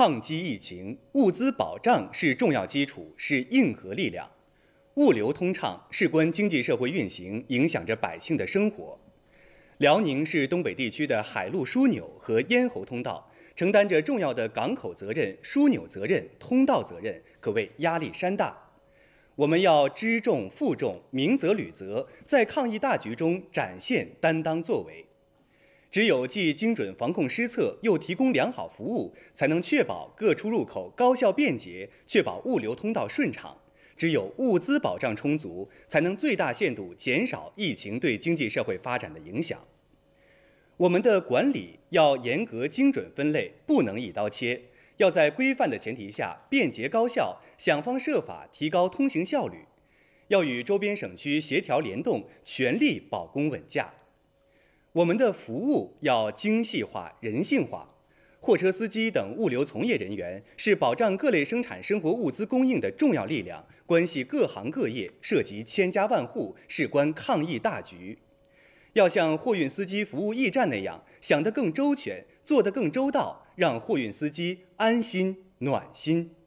抗击疫情，物资保障是重要基础，是硬核力量。物流通畅事关经济社会运行，影响着百姓的生活。辽宁是东北地区的海陆枢纽和咽喉通道，承担着重要的港口责任、枢纽责任、通道责任，可谓压力山大。我们要知重负重、明责履责，在抗疫大局中展现担当作为。只有既精准防控施策，又提供良好服务，才能确保各出入口高效便捷，确保物流通道顺畅。只有物资保障充足，才能最大限度减少疫情对经济社会发展的影响。我们的管理要严格精准分类，不能一刀切，要在规范的前提下便捷高效，想方设法提高通行效率。要与周边省区协调联动，全力保供稳价。我们的服务要精细化、人性化。货车司机等物流从业人员是保障各类生产生活物资供应的重要力量，关系各行各业，涉及千家万户，事关抗疫大局。要像货运司机服务驿站那样，想得更周全，做得更周到，让货运司机安心、暖心。